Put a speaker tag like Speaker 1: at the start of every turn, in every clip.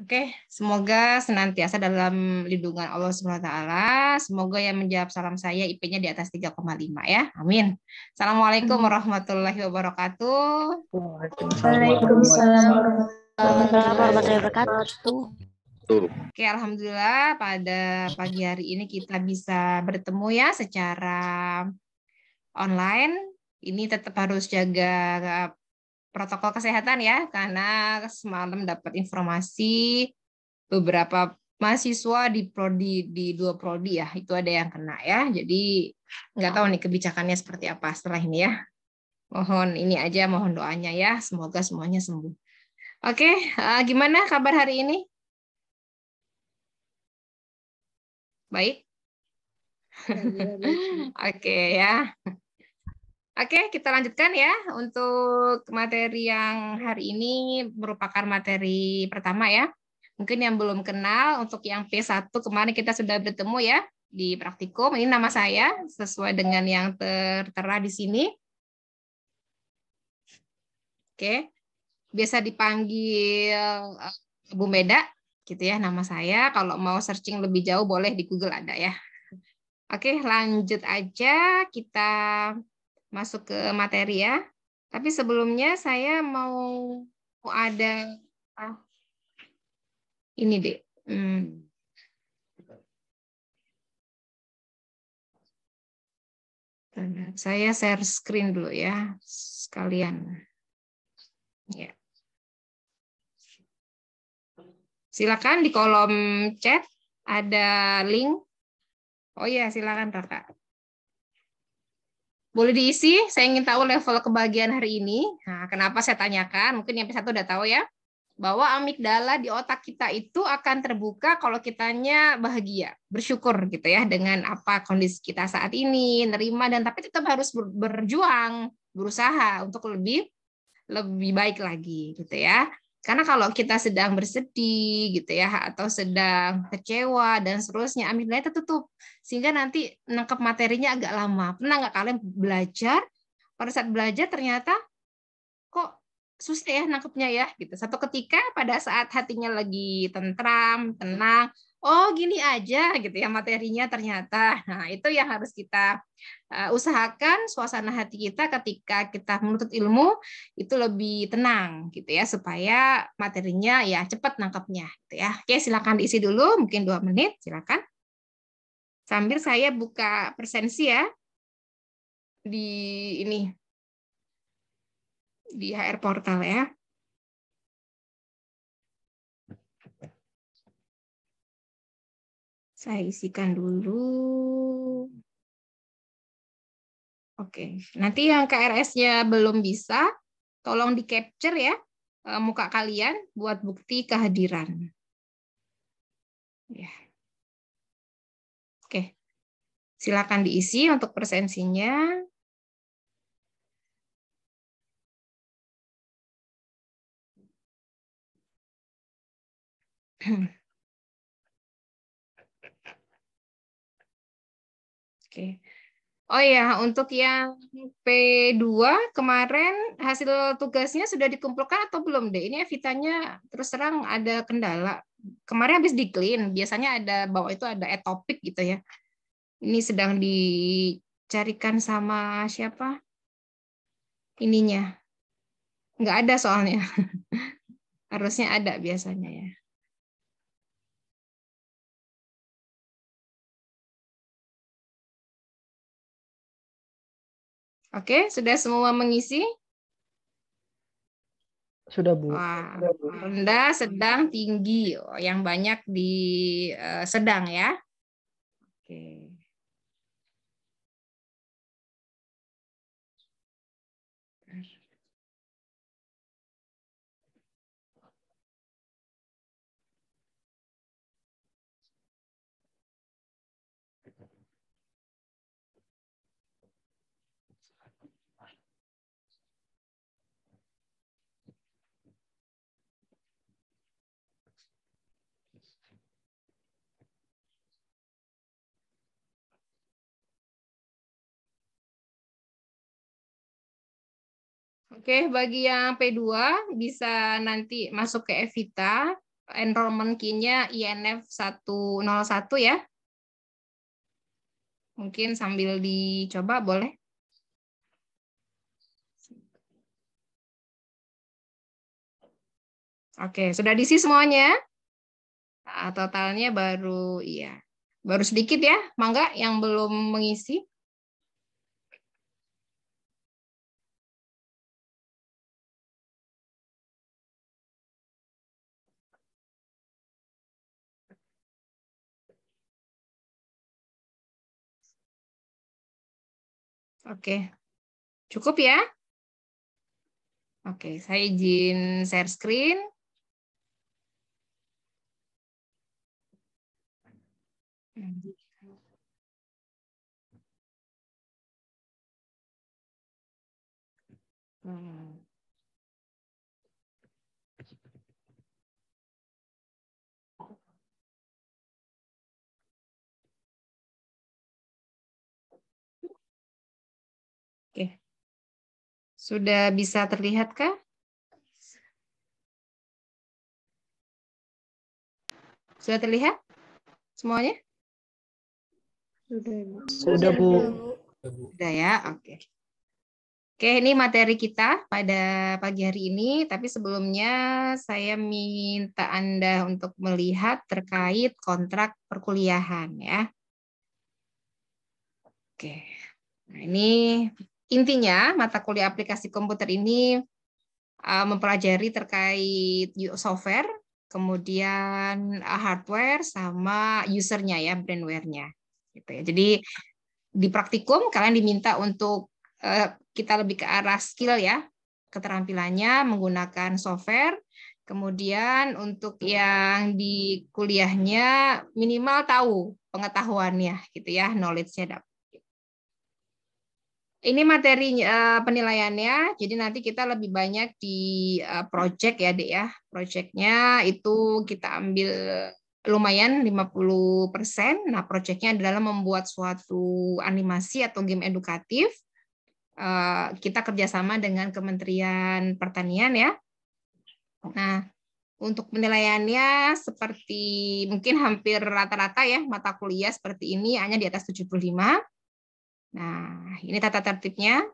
Speaker 1: Oke, okay. semoga senantiasa dalam lindungan Allah SWT. Semoga yang menjawab salam saya IP-nya di atas 3,5 ya. Amin. Assalamualaikum warahmatullahi wabarakatuh. Waalaikumsalam warahmatullahi wabarakatuh. Oke, alhamdulillah pada pagi hari ini kita bisa bertemu ya secara online. Ini tetap harus jaga protokol kesehatan ya, karena semalam dapat informasi beberapa mahasiswa di prodi di dua prodi ya, itu ada yang kena ya. Jadi nggak ya. tahu nih kebijakannya seperti apa setelah ini ya. Mohon ini aja, mohon doanya ya. Semoga semuanya sembuh. Oke, uh, gimana kabar hari ini? Baik. Oke ya. Oke, kita lanjutkan ya untuk materi yang hari ini merupakan materi pertama ya. Mungkin yang belum kenal untuk yang P1 kemarin kita sudah bertemu ya di praktikum. Ini nama saya sesuai dengan yang tertera di sini. Oke. Biasa dipanggil eh, Bu Meda gitu ya nama saya. Kalau mau searching lebih jauh boleh di Google ada ya. Oke, lanjut aja kita masuk ke materi ya. Tapi sebelumnya saya mau ada ah, ini deh. Hmm.
Speaker 2: Saya share screen dulu ya sekalian. Ya. Silakan di kolom chat
Speaker 1: ada link. Oh ya, silakan kakak. Boleh diisi, saya ingin tahu level kebahagiaan hari ini. Nah, kenapa saya tanyakan? Mungkin yang satu udah tahu ya. Bahwa amigdala di otak kita itu akan terbuka kalau kitanya bahagia, bersyukur gitu ya dengan apa kondisi kita saat ini, nerima dan tapi tetap harus berjuang, berusaha untuk lebih lebih baik lagi gitu ya. Karena kalau kita sedang bersedih gitu ya atau sedang kecewa dan seterusnya amigdala tutup sehingga nanti nangkep materinya agak lama. Pernah nggak kalian belajar pada saat belajar ternyata kok susah ya nangkepnya ya gitu. Satu ketika pada saat hatinya lagi tentram, tenang, oh gini aja gitu ya materinya ternyata. Nah, itu yang harus kita eh, usahakan suasana hati kita ketika kita menuntut ilmu itu lebih tenang gitu ya supaya materinya ya cepat nangkapnya gitu ya. Oke, silakan diisi dulu mungkin dua menit, silakan. Sambil saya buka presensi ya
Speaker 2: di ini di HR portal ya.
Speaker 1: Saya isikan dulu. Oke, nanti yang KRS-nya belum bisa, tolong di capture ya eh, muka kalian buat bukti kehadiran. Ya.
Speaker 2: Oke, silakan diisi untuk persensinya.
Speaker 3: Hmm. Okay.
Speaker 1: Oh ya, untuk yang P2 kemarin hasil tugasnya sudah dikumpulkan atau belum deh? Ini Evitanya terus terang ada kendala. Kemarin habis diklin, biasanya ada bawa itu ada etopik gitu ya. Ini sedang dicarikan sama siapa? Ininya. Nggak ada soalnya.
Speaker 2: Harusnya ada biasanya ya.
Speaker 1: Oke, sudah semua mengisi? Sudah Bu. Wah, rendah, sedang, tinggi. Oh, yang banyak di uh, sedang ya. Oke. Oke, bagi yang P2 bisa nanti masuk ke Evita, enrollment key-nya INF 101 ya. Mungkin sambil dicoba boleh. Oke, sudah diisi semuanya? Ah, totalnya baru iya. Baru sedikit ya, Mangga yang belum mengisi.
Speaker 3: Oke.
Speaker 2: Cukup ya? Oke, saya izin share
Speaker 3: screen. Hmm.
Speaker 2: Sudah bisa terlihat kah? Sudah terlihat semuanya?
Speaker 1: Sudah, Bu.
Speaker 3: Sudah, ya, oke. Okay.
Speaker 1: Oke, ini materi kita pada pagi hari ini, tapi sebelumnya saya minta Anda untuk melihat terkait kontrak perkuliahan ya. Oke. Nah, ini Intinya, mata kuliah aplikasi komputer ini uh, mempelajari terkait software, kemudian uh, hardware, sama usernya ya, brandware-nya. Gitu ya. Jadi di praktikum kalian diminta untuk uh, kita lebih ke arah skill ya, keterampilannya menggunakan software, Kemudian untuk yang di kuliahnya minimal tahu pengetahuannya gitu ya, knowledge-nya ini materi uh, eh, penilaiannya, jadi nanti kita lebih banyak di uh, project ya, Dek ya. Projectnya itu kita ambil lumayan 50%. Nah, projectnya adalah membuat suatu animasi atau game edukatif. Uh, kita kerjasama dengan Kementerian Pertanian ya. Nah, untuk penilaiannya seperti mungkin hampir rata-rata ya mata kuliah seperti ini hanya di atas 75. Nah, ini tata tertibnya.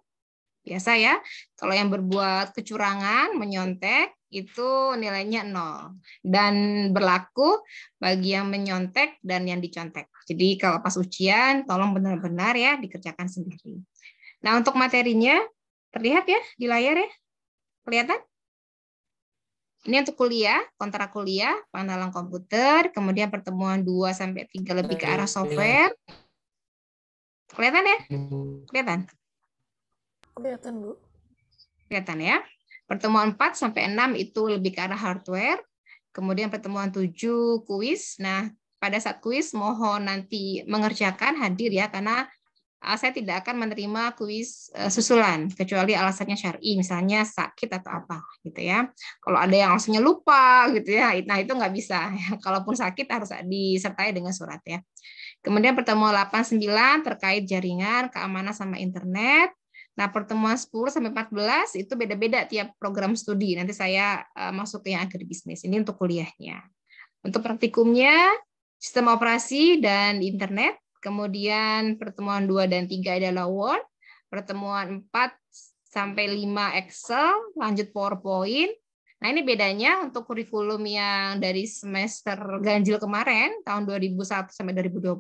Speaker 1: Biasa ya, kalau yang berbuat kecurangan, menyontek, itu nilainya nol. Dan berlaku bagi yang menyontek dan yang dicontek. Jadi kalau pas ujian, tolong benar-benar ya dikerjakan sendiri. Nah, untuk materinya, terlihat ya di layar ya? Kelihatan? Ini untuk kuliah, kontrak kuliah, pengenalan komputer, kemudian pertemuan 2 3 lebih ke arah iya. software, Kelihatan ya? Kelihatan? Kelihatan, Bu. Kelihatan ya? Pertemuan 4 sampai 6 itu lebih ke arah hardware. Kemudian pertemuan 7 kuis. Nah, pada saat kuis mohon nanti mengerjakan hadir ya karena ah, saya tidak akan menerima kuis eh, susulan kecuali alasannya syar'i misalnya sakit atau apa gitu ya kalau ada yang langsungnya lupa gitu ya nah itu nggak bisa kalaupun sakit harus disertai dengan surat ya Kemudian pertemuan 8-9 terkait jaringan, keamanan sama internet. Nah, pertemuan 10 sampai 14 itu beda-beda tiap program studi. Nanti saya uh, masuk ke yang agribisnis. Ini untuk kuliahnya. Untuk praktikumnya, sistem operasi dan internet. Kemudian pertemuan 2 dan 3 adalah Word. Pertemuan 4 sampai 5 Excel, lanjut PowerPoint. Nah, ini bedanya untuk kurikulum yang dari semester ganjil kemarin tahun 2001 sampai 2022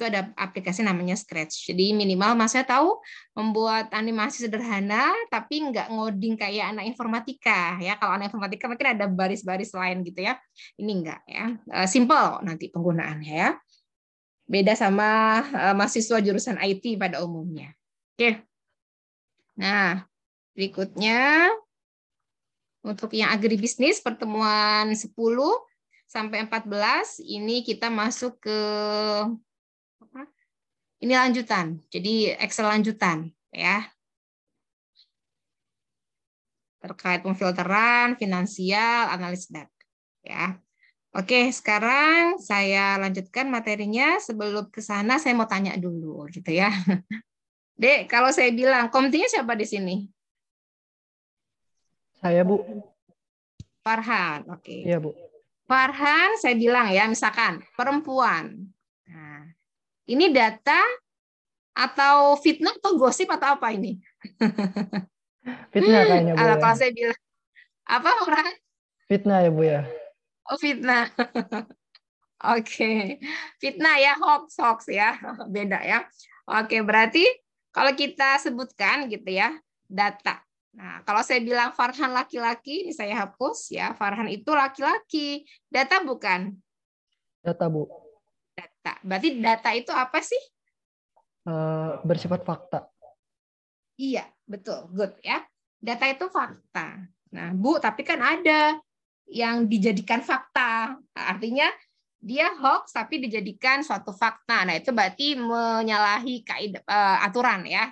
Speaker 1: itu ada aplikasi namanya Scratch. Jadi minimal masih tahu membuat animasi sederhana tapi nggak ngoding kayak anak informatika ya. Kalau anak informatika mungkin ada baris-baris lain gitu ya. Ini nggak ya. Eh, simple nanti penggunaannya ya. Beda sama eh, mahasiswa jurusan IT pada umumnya. Oke. Nah, berikutnya untuk yang agribisnis pertemuan 10 sampai 14 ini kita masuk ke ini lanjutan. Jadi Excel lanjutan ya. Terkait pemfilteran, finansial, analis data ya. Oke, sekarang saya lanjutkan materinya. Sebelum ke sana saya mau tanya dulu gitu ya. Dek, kalau saya bilang komtinya siapa di sini? Saya, Bu. Farhan, oke. Okay. Iya, Bu. Farhan, saya bilang ya, misalkan perempuan. Nah, ini data atau fitnah atau gosip atau apa ini? fitnah hmm, kayaknya, Bu. Kalau, ya. saya bilang, apa, orang?
Speaker 2: Fitnah ya, Bu, ya.
Speaker 1: Oh, fitnah. Oke, okay. fitnah ya, hoax, hoax ya, beda ya. Oke, okay, berarti kalau kita sebutkan gitu ya, data Nah, kalau saya bilang Farhan laki-laki, ini saya hapus ya. Farhan itu laki-laki. Data bukan? Data, Bu. Data. Berarti data itu apa sih?
Speaker 2: Uh, bersifat fakta.
Speaker 1: Iya, betul. Good ya. Data itu fakta. Nah, Bu, tapi kan ada yang dijadikan fakta. Artinya dia hoax tapi dijadikan suatu fakta. Nah, itu berarti menyalahi kaid, uh, eh, aturan ya.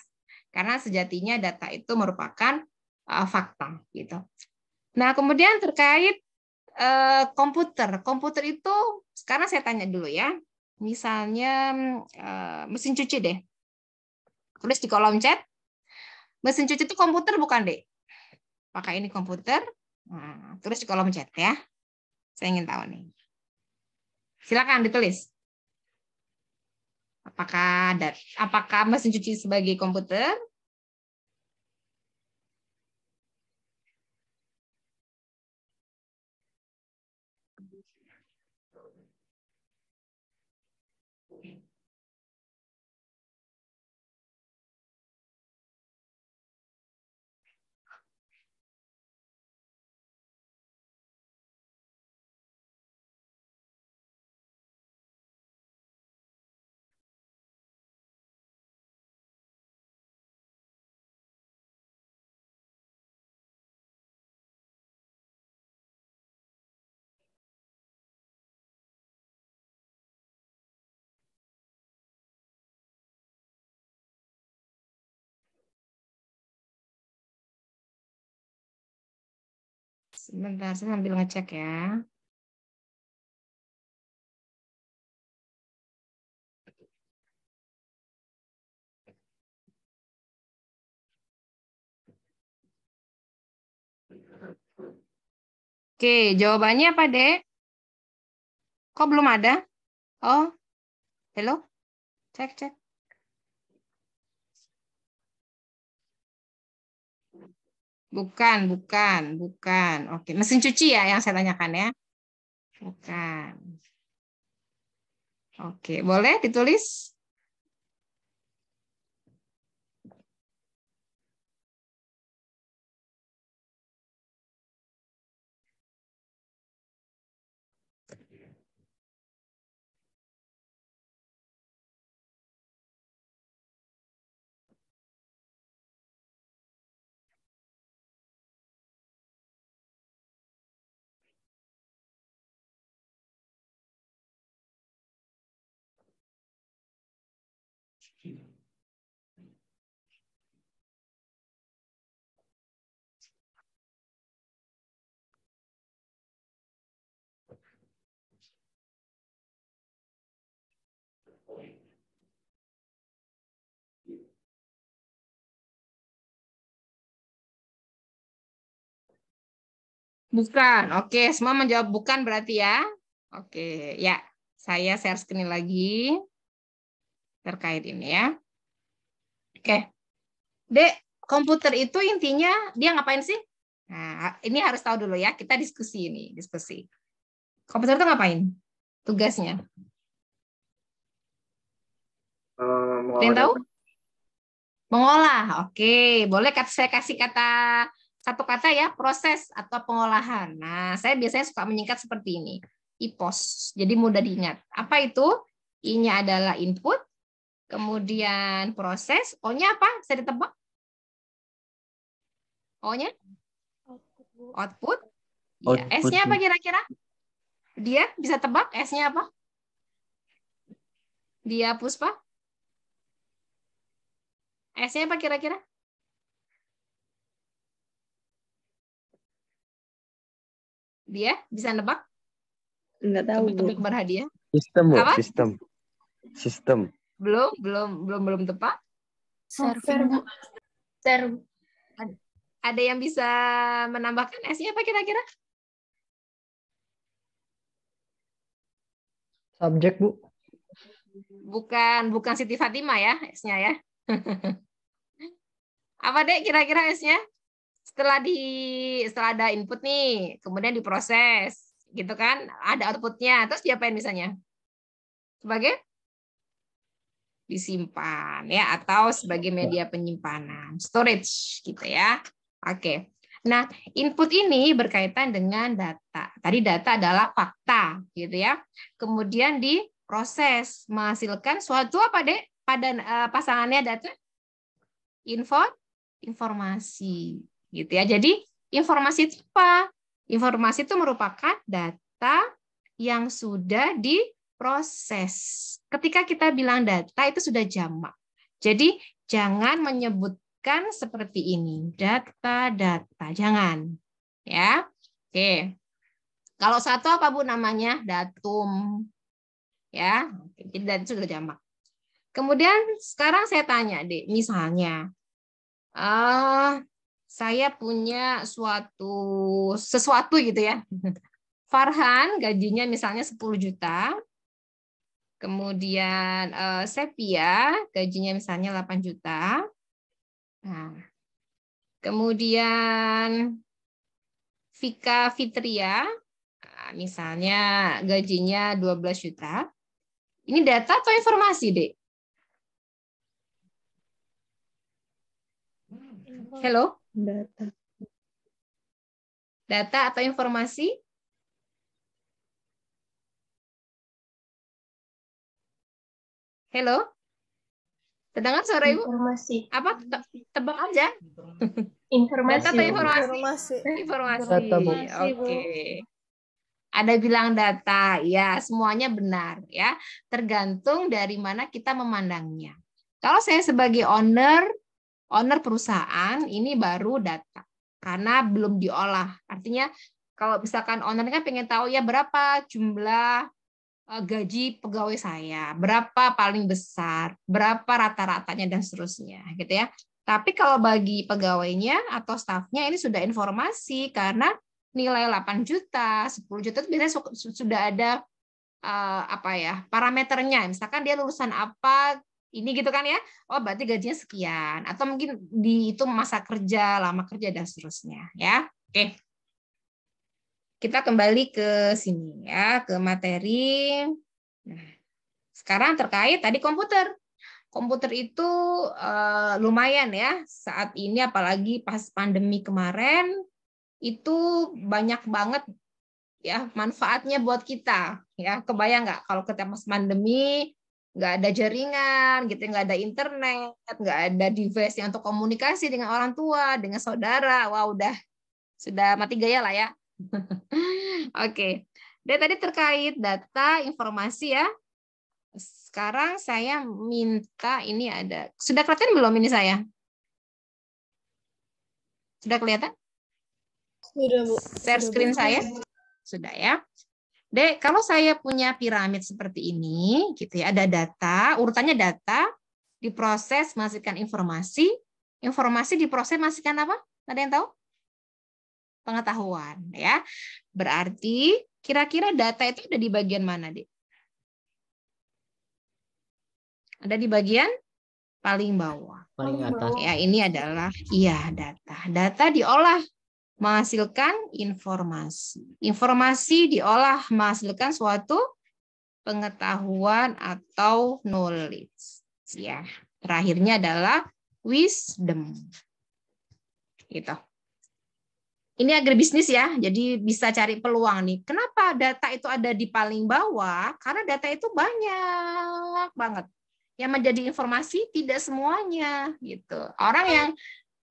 Speaker 1: Karena sejatinya data itu merupakan uh, fakta gitu. Nah, kemudian terkait uh, komputer. Komputer itu sekarang saya tanya dulu ya. Misalnya uh, mesin cuci deh. Tulis di kolom chat. Mesin cuci itu komputer bukan, deh? Pakai ini komputer. Nah, tulis di kolom chat ya. Saya ingin tahu nih. Silakan ditulis. Apakah ada apakah mesin cuci sebagai komputer
Speaker 3: Sebentar, saya sambil ngecek ya.
Speaker 2: Oke, jawabannya apa, Dek? Kok belum ada? Oh, hello? Cek, cek. Bukan, bukan, bukan. Oke,
Speaker 1: mesin cuci ya yang saya tanyakan ya. Bukan. Oke, boleh ditulis? Bukan. Oke, semua menjawab bukan berarti ya. Oke, ya. Saya share screen lagi terkait ini ya. Oke. Dek, komputer itu intinya dia ngapain sih? Nah, ini harus tahu dulu ya. Kita diskusi ini, diskusi. Komputer itu ngapain? Tugasnya.
Speaker 2: Um, tahu?
Speaker 1: Mengolah. Oke, boleh saya kasih kata satu kata ya proses atau pengolahan. Nah, saya biasanya suka menyingkat seperti ini. IPOS. Jadi mudah diingat. Apa itu? I-nya adalah input, kemudian proses, O-nya apa? Saya ditebak? O-nya?
Speaker 2: Output. Output.
Speaker 3: Ya. S-nya apa
Speaker 1: kira-kira? Dia bisa tebak S-nya apa? Dia Puspa? S-nya apa kira-kira? dia bisa nebak? Enggak tahu. tebak berhadiah.
Speaker 3: Sistem, Apa? Sistem. Sistem.
Speaker 1: Belum, belum, belum, belum tepat. Server, Server. Ada yang bisa menambahkan S-nya apa kira-kira? Subjek, Bu. Bukan, bukan Siti Fatima ya S-nya ya. apa dek kira-kira S-nya? setelah di setelah ada input nih, kemudian diproses, gitu kan? Ada outputnya, terus diapain misalnya? Sebagai disimpan ya atau sebagai ya. media penyimpanan storage gitu ya oke nah input ini berkaitan dengan data tadi data adalah fakta gitu ya kemudian diproses menghasilkan suatu apa deh pada eh, pasangannya data info informasi gitu ya. Jadi informasi itu apa? Informasi itu merupakan data yang sudah diproses. Ketika kita bilang data itu sudah jamak. Jadi jangan menyebutkan seperti ini, data data jangan. Ya. Oke. Kalau satu apa Bu namanya? Datum. Ya. Jadi data sudah jamak. Kemudian sekarang saya tanya, Dek, misalnya uh, saya punya suatu sesuatu gitu ya. Farhan gajinya misalnya 10 juta. Kemudian uh, Sepia gajinya misalnya 8 juta. Nah, kemudian Vika Fitria ah, misalnya gajinya 12 juta. Ini data atau informasi, Dek?
Speaker 3: Hmm. Hello?
Speaker 2: Data. Data atau informasi?
Speaker 1: Halo, Terdengar suara Ibu? Informasi. Apa? tebak aja. Informasi. Data atau informasi? Informasi. Informasi. Data, Oke. Okay. Ada bilang data, ya semuanya benar ya. Tergantung dari mana kita memandangnya. Kalau saya sebagai owner, owner perusahaan ini baru data karena belum diolah. Artinya kalau misalkan owner kan pengen tahu ya berapa jumlah eh, gaji pegawai saya, berapa paling besar, berapa rata-ratanya dan seterusnya gitu ya. Tapi kalau bagi pegawainya atau stafnya ini sudah informasi karena nilai 8 juta, 10 juta itu biasanya sudah ada uh, apa ya parameternya misalkan dia lulusan apa ini gitu kan ya. Oh, berarti gajinya sekian atau mungkin di itu masa kerja, lama kerja dan seterusnya ya. Oke. Kita kembali ke sini ya, ke materi. Nah, sekarang terkait tadi komputer. Komputer itu uh, lumayan ya saat ini apalagi pas pandemi kemarin itu banyak banget ya manfaatnya buat kita ya kebayang nggak kalau kita pas pandemi nggak ada jaringan gitu nggak ada internet nggak ada device yang untuk komunikasi dengan orang tua dengan saudara wah wow, udah sudah mati gaya lah ya oke okay. dan tadi terkait data informasi ya sekarang saya minta ini ada sudah kelihatan belum ini saya sudah kelihatan sudah bu share screen sudah, saya sudah ya Dek, kalau saya punya piramid seperti ini, gitu ya, ada data, urutannya data, diproses masukkan informasi, informasi diproses masukkan apa? Ada yang tahu? Pengetahuan, ya. Berarti kira-kira data itu ada di bagian mana, Dek? Ada di bagian paling bawah. Paling atas. Ya, ini adalah iya data. Data diolah menghasilkan informasi. Informasi diolah menghasilkan suatu pengetahuan atau knowledge. Ya, terakhirnya adalah wisdom. Gitu. Ini agribisnis ya, jadi bisa cari peluang nih. Kenapa data itu ada di paling bawah? Karena data itu banyak banget. Yang menjadi informasi tidak semuanya gitu. Orang yang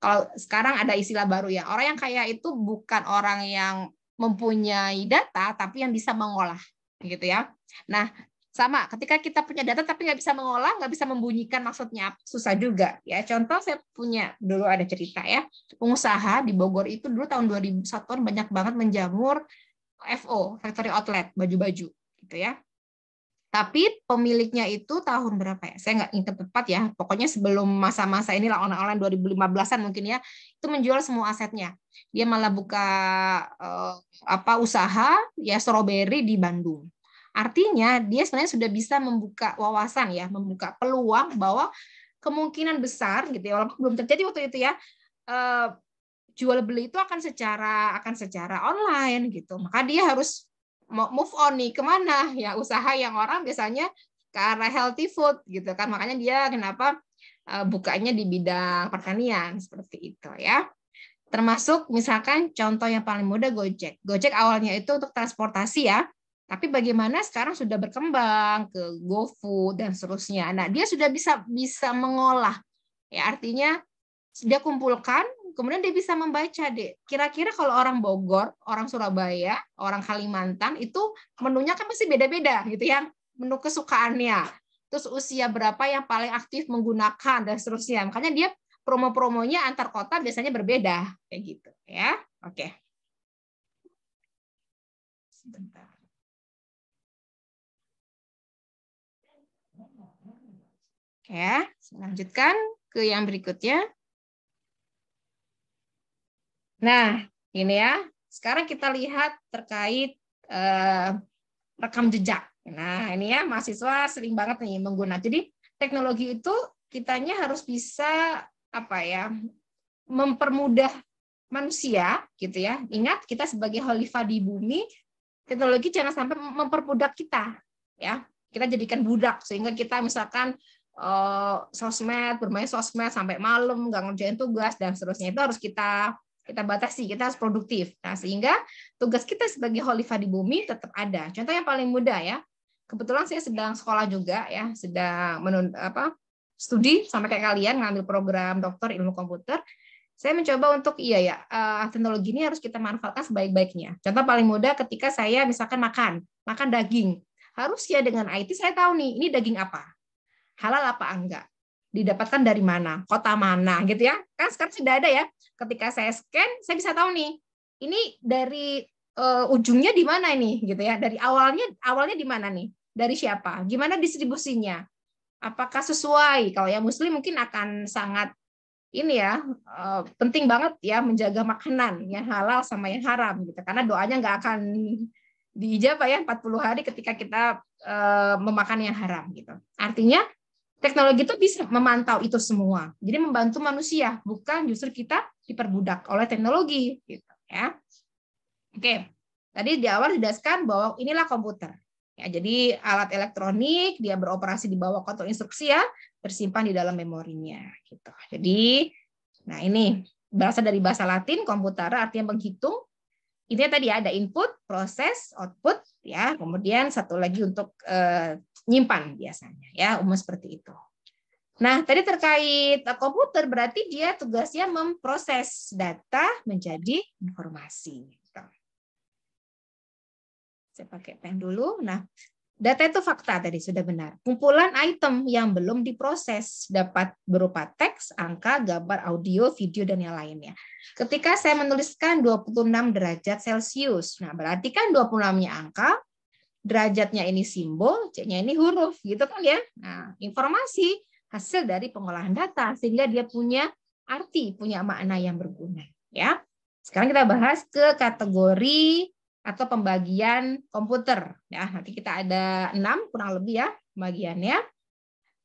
Speaker 1: kalau sekarang ada istilah baru ya orang yang kaya itu bukan orang yang mempunyai data tapi yang bisa mengolah gitu ya nah sama ketika kita punya data tapi nggak bisa mengolah nggak bisa membunyikan maksudnya susah juga ya contoh saya punya dulu ada cerita ya pengusaha di Bogor itu dulu tahun 2001 banyak banget menjamur FO factory outlet baju-baju gitu ya tapi pemiliknya itu tahun berapa ya? Saya nggak ingat tepat ya. Pokoknya sebelum masa-masa inilah online-online 2015-an mungkin ya, itu menjual semua asetnya. Dia malah buka eh, apa usaha ya strawberry di Bandung. Artinya dia sebenarnya sudah bisa membuka wawasan ya, membuka peluang bahwa kemungkinan besar gitu ya, walaupun belum terjadi waktu itu ya, eh, jual beli itu akan secara akan secara online gitu. Maka dia harus mau move on nih kemana ya usaha yang orang biasanya ke arah healthy food gitu kan makanya dia kenapa eh, bukanya di bidang pertanian seperti itu ya termasuk misalkan contoh yang paling mudah Gojek Gojek awalnya itu untuk transportasi ya tapi bagaimana sekarang sudah berkembang ke GoFood dan seterusnya nah dia sudah bisa bisa mengolah ya artinya dia kumpulkan kemudian dia bisa membaca deh. Kira-kira kalau orang Bogor, orang Surabaya, orang Kalimantan itu menunya kan pasti beda-beda gitu yang menu kesukaannya. Terus usia berapa yang paling aktif menggunakan dan seterusnya. Makanya dia promo-promonya antar kota biasanya berbeda kayak gitu ya. Oke. Sebentar. Ya, lanjutkan ke yang berikutnya. Nah, ini ya. Sekarang kita lihat terkait uh, rekam jejak. Nah, ini ya mahasiswa sering banget nih menggunakan. Jadi teknologi itu kitanya harus bisa apa ya mempermudah manusia gitu ya. Ingat kita sebagai khalifah di bumi, teknologi jangan sampai memperbudak kita ya. Kita jadikan budak sehingga kita misalkan uh, sosmed bermain sosmed sampai malam nggak ngerjain tugas dan seterusnya itu harus kita kita batasi, kita harus produktif. Nah, sehingga tugas kita sebagai khalifah di bumi tetap ada. Contoh yang paling mudah ya. Kebetulan saya sedang sekolah juga ya, sedang menun, apa studi sama kayak kalian ngambil program doktor ilmu komputer. Saya mencoba untuk iya ya, uh, teknologi ini harus kita manfaatkan sebaik-baiknya. Contoh paling mudah ketika saya misalkan makan, makan daging. Harus ya dengan IT saya tahu nih, ini daging apa? Halal apa enggak? didapatkan dari mana, kota mana gitu ya. Kan sekarang sudah ada ya. Ketika saya scan, saya bisa tahu nih, ini dari uh, ujungnya di mana ini gitu ya. Dari awalnya awalnya di mana nih? Dari siapa? Gimana distribusinya? Apakah sesuai? Kalau yang muslim mungkin akan sangat ini ya uh, penting banget ya menjaga makanan yang halal sama yang haram gitu karena doanya nggak akan diijabah ya 40 hari ketika kita uh, memakan yang haram gitu artinya teknologi itu bisa memantau itu semua. Jadi membantu manusia, bukan justru kita diperbudak oleh teknologi gitu ya. Oke. Tadi di awal didaskan bahwa inilah komputer. Ya, jadi alat elektronik dia beroperasi di bawah kontrol instruksi ya, tersimpan di dalam memorinya gitu. Jadi nah ini berasal dari bahasa Latin komputer artinya menghitung. Ini tadi ada input, proses, output ya. Kemudian satu lagi untuk eh, nyimpan biasanya ya umum seperti itu. Nah, tadi terkait eh, komputer berarti dia tugasnya memproses data menjadi informasi. Gitu. Saya pakai pen dulu. Nah, data itu fakta tadi sudah benar. Kumpulan item yang belum diproses dapat berupa teks, angka, gambar, audio, video, dan yang lainnya. Ketika saya menuliskan 26 derajat Celcius, nah berarti kan 26-nya angka, derajatnya ini simbol, C-nya ini huruf, gitu kan ya. Nah, informasi hasil dari pengolahan data sehingga dia punya arti, punya makna yang berguna, ya. Sekarang kita bahas ke kategori atau pembagian komputer, ya. Nanti kita ada enam kurang lebih ya pembagiannya.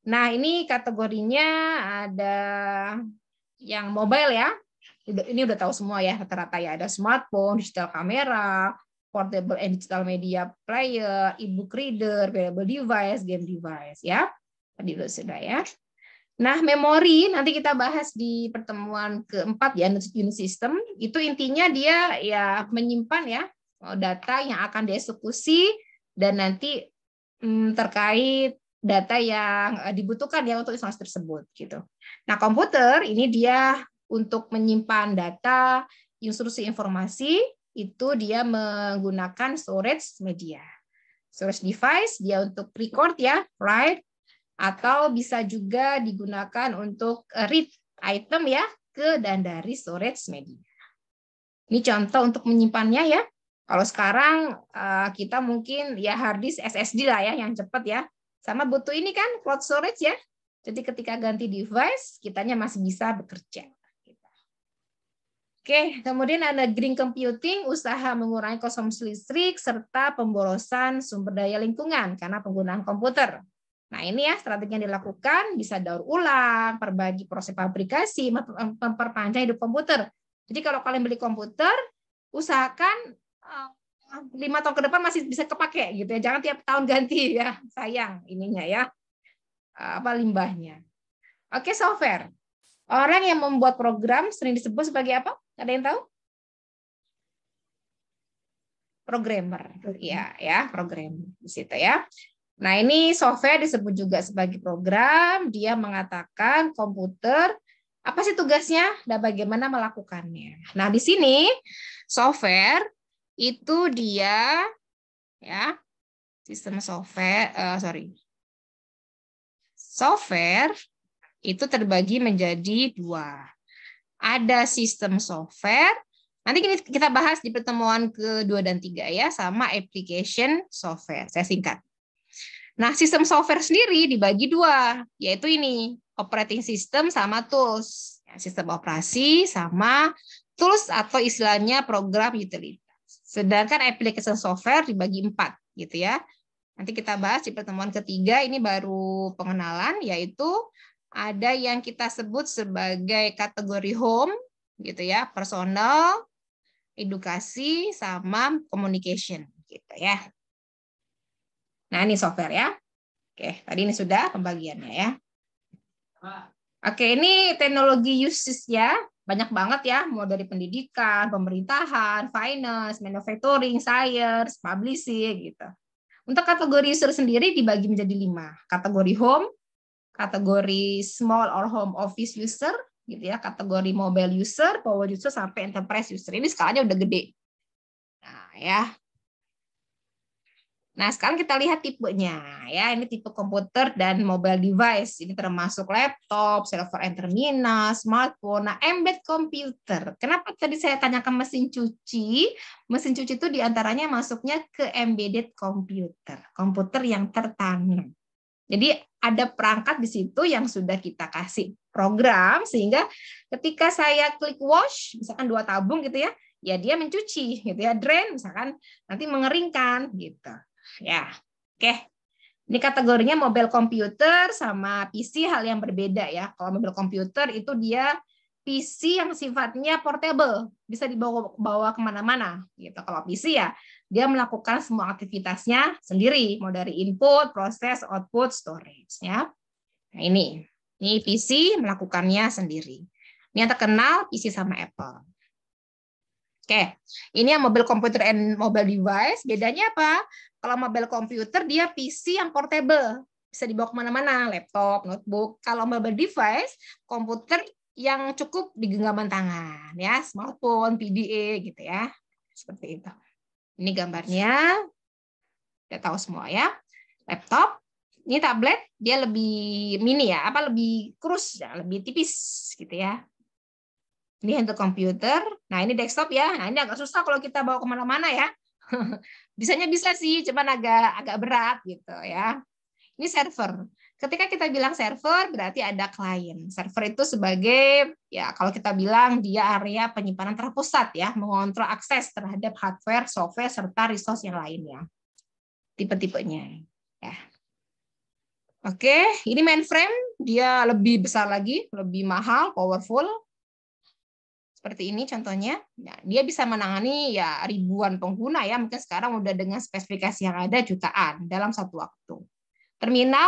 Speaker 1: Nah, ini kategorinya ada yang mobile ya. Ini udah tahu semua ya rata-rata ya ada smartphone, digital kamera, portable and digital media player, e-book reader, wearable device, game device ya. Tadi sudah ya. Nah, memori nanti kita bahas di pertemuan keempat ya unit system. Itu intinya dia ya menyimpan ya eh, data yang akan dieksekusi dan nanti hmm, terkait data yang eh, dibutuhkan ya untuk instansi tersebut gitu. Nah, komputer ini dia untuk menyimpan data, instruksi informasi itu dia menggunakan storage media. Storage device dia untuk record ya, write atau bisa juga digunakan untuk read item ya ke dan dari storage media. Ini contoh untuk menyimpannya ya. Kalau sekarang eh, kita mungkin ya hard disk SSD lah ya yang cepat ya. Sama butuh ini kan cloud storage ya. Jadi ketika ganti device, kitanya masih bisa bekerja. Oke, kemudian ada green computing, usaha mengurangi konsumsi listrik serta pemborosan sumber daya lingkungan karena penggunaan komputer. Nah, ini ya strategi yang dilakukan bisa daur ulang, perbagi proses pabrikasi memperpanjang hidup komputer. Jadi kalau kalian beli komputer, usahakan eh, lima tahun ke depan masih bisa kepake gitu ya. Jangan tiap tahun ganti ya, sayang ininya ya. Eh, apa limbahnya. Oke, software. Orang yang membuat program sering disebut sebagai apa? Ada yang tahu? Programmer, iya, ya, ya, program di situ ya. Nah ini software disebut juga sebagai program. Dia mengatakan komputer apa sih tugasnya dan bagaimana melakukannya. Nah di sini software itu dia ya sistem software uh, sorry software itu terbagi menjadi dua ada sistem software. Nanti kita bahas di pertemuan kedua dan tiga ya, sama application software. Saya singkat. Nah, sistem software sendiri dibagi dua, yaitu ini, operating system sama tools. Ya, sistem operasi sama tools atau istilahnya program utilitas. Sedangkan application software dibagi empat, gitu ya. Nanti kita bahas di pertemuan ketiga, ini baru pengenalan, yaitu ada yang kita sebut sebagai kategori home gitu ya, personal, edukasi sama communication gitu ya. Nah, ini software ya. Oke, tadi ini sudah pembagiannya ya. Oke, ini teknologi uses ya. Banyak banget ya, mau dari pendidikan, pemerintahan, finance, manufacturing, science, publishing gitu. Untuk kategori user sendiri dibagi menjadi lima. Kategori home, kategori small or home office user gitu ya, kategori mobile user, power user sampai enterprise user. Ini skalanya udah gede. Nah, ya. Nah, sekarang kita lihat tipenya ya. Ini tipe komputer dan mobile device. Ini termasuk laptop, server and terminal, smartphone, nah embed computer. Kenapa tadi saya tanyakan mesin cuci? Mesin cuci itu diantaranya masuknya ke embedded computer, komputer yang tertanam. Jadi ada perangkat di situ yang sudah kita kasih program sehingga ketika saya klik wash misalkan dua tabung gitu ya, ya dia mencuci gitu ya, drain misalkan nanti mengeringkan gitu. Ya. Oke. Ini kategorinya mobile computer sama PC hal yang berbeda ya. Kalau mobile computer itu dia PC yang sifatnya portable, bisa dibawa bawa kemana-mana. Gitu. Kalau PC ya, dia melakukan semua aktivitasnya sendiri, mau dari input, proses, output, storage. Ya. Nah ini, ini PC melakukannya sendiri. Ini yang terkenal PC sama Apple. Oke, ini yang mobile computer and mobile device. Bedanya apa? Kalau mobile computer dia PC yang portable, bisa dibawa kemana-mana, laptop, notebook. Kalau mobile device, komputer yang cukup di genggaman tangan ya, smartphone, PDA gitu ya. Seperti itu. Ini gambarnya. kita tahu semua ya. Laptop, ini tablet dia lebih mini ya, apa lebih kurus, ya, lebih tipis gitu ya. Ini handle komputer. Nah, ini desktop ya. Nah, ini agak susah kalau kita bawa kemana-mana ya. Bisanya bisa sih, cuman agak agak berat gitu ya. Ini server. Ketika kita bilang server, berarti ada klien. Server itu sebagai, ya kalau kita bilang dia area penyimpanan terpusat ya, mengontrol akses terhadap hardware, software, serta resource yang lainnya. Tipe-tipenya. Ya. Oke, ini mainframe, dia lebih besar lagi, lebih mahal, powerful. Seperti ini contohnya. Nah, dia bisa menangani ya ribuan pengguna ya, mungkin sekarang udah dengan spesifikasi yang ada jutaan dalam satu waktu. Terminal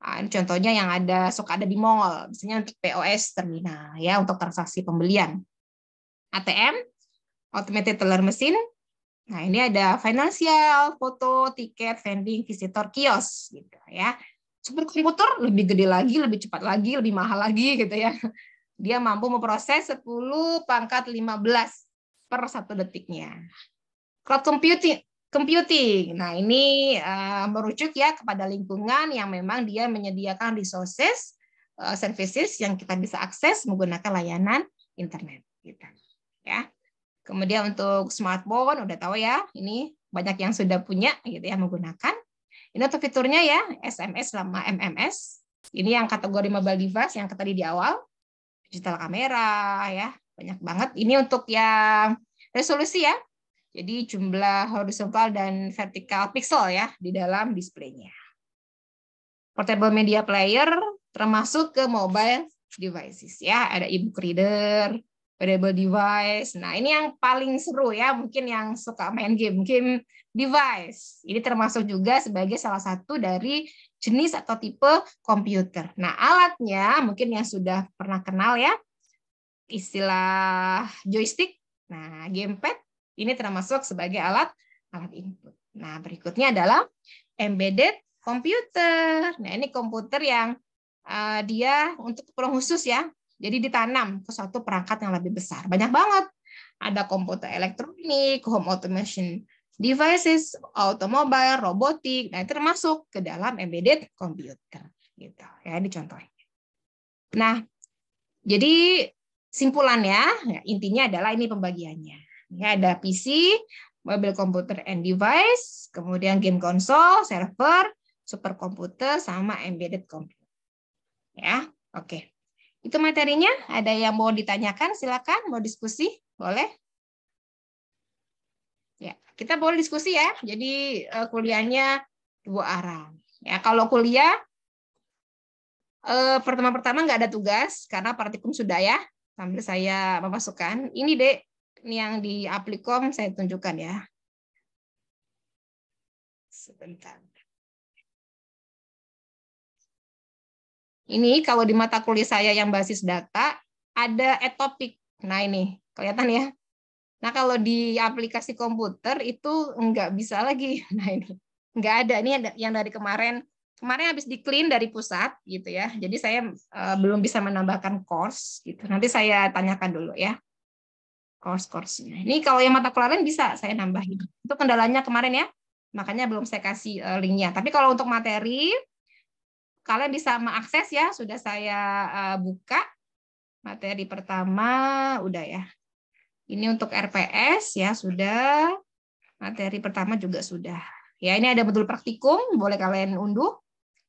Speaker 1: Nah, contohnya yang ada suka ada di mall, misalnya untuk POS terminal ya untuk transaksi pembelian. ATM, automated teller mesin. Nah, ini ada financial, foto, tiket, vending, visitor, kios gitu ya. Super komputer lebih gede lagi, lebih cepat lagi, lebih mahal lagi gitu ya. Dia mampu memproses 10 pangkat 15 per satu detiknya. Cloud computing, computing. Nah, ini uh, merujuk ya kepada lingkungan yang memang dia menyediakan resources, uh, services yang kita bisa akses menggunakan layanan internet kita. Gitu, ya. Kemudian untuk smartphone udah tahu ya, ini banyak yang sudah punya gitu ya menggunakan. Ini untuk fiturnya ya, SMS sama MMS. Ini yang kategori mobile device yang tadi di awal. Digital kamera ya, banyak banget. Ini untuk yang resolusi ya, jadi jumlah horizontal dan vertikal pixel ya di dalam displaynya. Portable media player termasuk ke mobile devices ya, ada ebook reader, portable device. Nah, ini yang paling seru ya, mungkin yang suka main game, game device. Ini termasuk juga sebagai salah satu dari jenis atau tipe komputer. Nah, alatnya mungkin yang sudah pernah kenal ya, istilah joystick, nah gamepad, ini termasuk sebagai alat alat input. Nah, berikutnya adalah embedded computer. Nah, ini komputer yang uh, dia untuk keperluan khusus ya. Jadi ditanam ke suatu perangkat yang lebih besar. Banyak banget. Ada komputer elektronik, home automation devices, automobile, robotik. Nah, termasuk ke dalam embedded computer. Gitu. Ya, ini contohnya. Nah, jadi simpulannya, ya, intinya adalah ini pembagiannya. Ya, ada PC, mobile computer and device, kemudian game console, server, superkomputer, sama embedded computer. Ya, oke. Okay. Itu materinya. Ada yang mau ditanyakan? Silakan. Mau diskusi? Boleh. Ya, kita boleh diskusi ya. Jadi eh, kuliahnya dua arah. Ya, kalau kuliah eh, pertama-pertama nggak ada tugas karena praktikum sudah ya. Sambil saya memasukkan. Ini dek ini yang di Aplikom saya tunjukkan ya.
Speaker 3: Sebentar.
Speaker 1: Ini kalau di mata kuliah saya yang basis data, ada etopik. Nah ini, kelihatan ya. Nah kalau di aplikasi komputer itu nggak bisa lagi. Nah ini, nggak ada. Ini yang dari kemarin. Kemarin habis di clean dari pusat gitu ya. Jadi saya uh, belum bisa menambahkan course gitu. Nanti saya tanyakan dulu ya course-course-nya. Ini kalau yang mata kuliah lain bisa saya nambahin. Itu kendalanya kemarin ya. Makanya belum saya kasih eh, linknya. Tapi kalau untuk materi, kalian bisa mengakses ya. Sudah saya eh, buka. Materi pertama, udah ya. Ini untuk RPS ya, sudah. Materi pertama juga sudah. Ya, ini ada betul praktikum, boleh kalian unduh.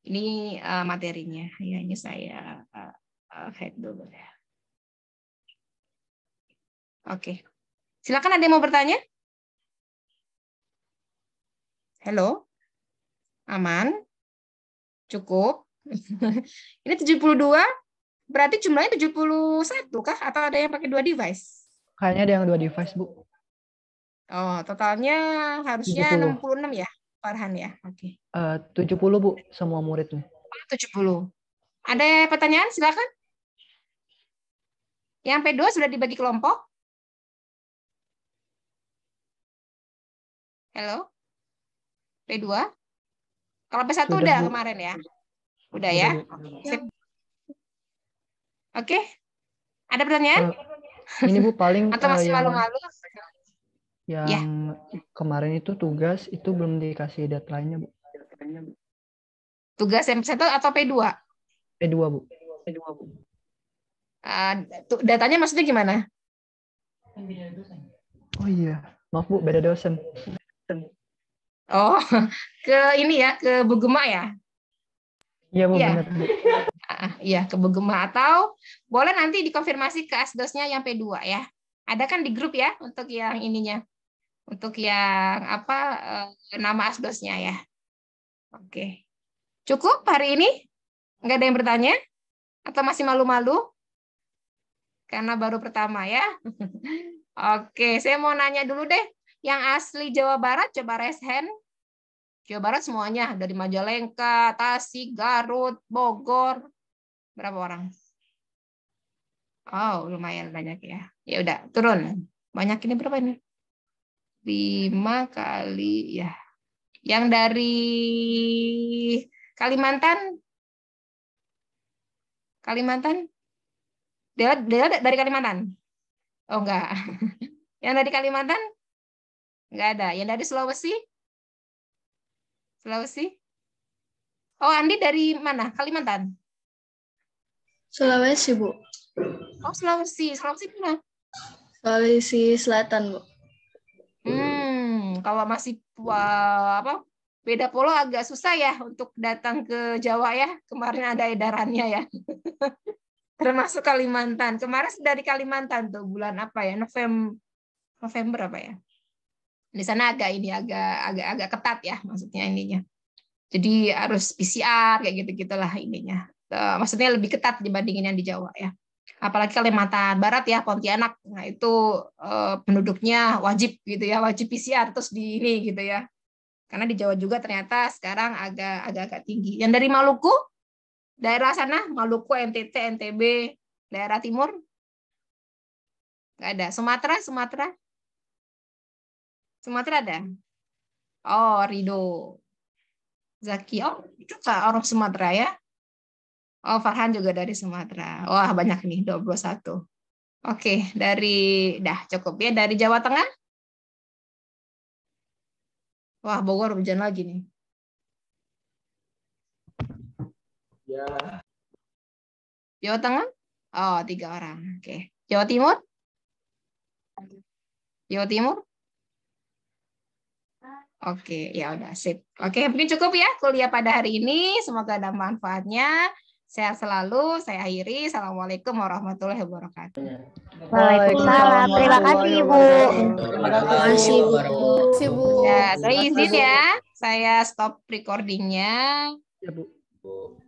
Speaker 1: Ini eh, materinya. Ya, ini saya uh, dulu ya. Oke. Silakan ada yang mau bertanya? Halo? Aman? Cukup? Ini 72? Berarti jumlahnya 71 kah? Atau ada yang pakai dua device?
Speaker 2: Kayaknya ada yang dua device, Bu.
Speaker 1: Oh, totalnya harusnya 70. 66 ya, Farhan ya? Oke.
Speaker 2: Okay. Uh, 70, Bu, semua muridnya. Oh,
Speaker 1: tujuh 70. Ada pertanyaan? Silakan. Yang P2
Speaker 2: sudah dibagi kelompok?
Speaker 1: Halo? P2? Kalau P1 udah, udah kemarin ya? Udah ya? Sip. Oke. Okay. Ada pertanyaan? Uh, ini Bu paling atau masih eh, malu-malu? Uh, yang, yang ya. kemarin
Speaker 2: itu tugas itu belum dikasih deadline-nya, Bu.
Speaker 1: Tugas yang P1 atau P2? P2, Bu. P2, Bu. Uh, datanya maksudnya gimana?
Speaker 2: Oh iya, maaf Bu, beda dosen.
Speaker 1: Oh, ke ini ya, ke Bugema ya? Iya, Bu. Iya, ya, ke Bugema. Atau boleh nanti dikonfirmasi ke asdosnya yang P2 ya. Ada kan di grup ya untuk yang ininya. Untuk yang apa eh, nama asdosnya ya. Oke. Cukup hari ini? Enggak ada yang bertanya? Atau masih malu-malu? Karena baru pertama ya. Oke, saya mau nanya dulu deh yang asli Jawa Barat coba raise hand. Jawa Barat semuanya dari Majalengka, Tasik, Garut, Bogor. Berapa orang? Oh, lumayan banyak ya. Ya udah, turun. Banyak ini berapa ini? Lima kali ya. Yang dari Kalimantan Kalimantan Dela, Dela dari Kalimantan. Oh enggak. Yang dari Kalimantan Enggak ada. Yang dari Sulawesi? Sulawesi? Oh, Andi dari mana? Kalimantan?
Speaker 2: Sulawesi, Bu.
Speaker 1: Oh, Sulawesi. Sulawesi mana? Sulawesi Selatan, Bu. Hmm, kalau masih apa beda pulau agak susah ya untuk datang ke Jawa ya. Kemarin ada edarannya ya. Termasuk Kalimantan. Kemarin dari Kalimantan tuh bulan apa ya? November November apa ya? di sana agak ini agak agak agak ketat ya maksudnya ininya jadi harus PCR kayak gitu gitulah ininya eh, maksudnya lebih ketat dibandingin yang di Jawa ya apalagi Kalimantan Barat ya Pontianak nah itu eh, penduduknya wajib gitu ya wajib PCR terus di ini gitu ya karena di Jawa juga ternyata sekarang agak agak agak tinggi yang dari Maluku daerah sana Maluku NTT NTB daerah timur nggak ada Sumatera Sumatera Sumatera ada? Oh, Rido. Zaki. Oh, juga orang Sumatera ya? Oh, Farhan juga dari Sumatera. Wah, banyak nih, 21. Oke, dari dah cukup ya dari Jawa Tengah. Wah, Bogor hujan lagi nih. Ya. Jawa Tengah? Oh, tiga orang. Oke. Jawa Timur? Jawa Timur? Oke, ya udah sip. Oke, mungkin cukup ya kuliah pada hari ini. Semoga ada manfaatnya. Sehat selalu. Saya akhiri. Assalamualaikum warahmatullahi wabarakatuh. Waalaikumsalam. Terima kasih, Ibu. Terima kasih, Bu. Terima kasih, Bu. Ya, saya izin ya. Saya stop recordingnya.
Speaker 3: Ya, Bu.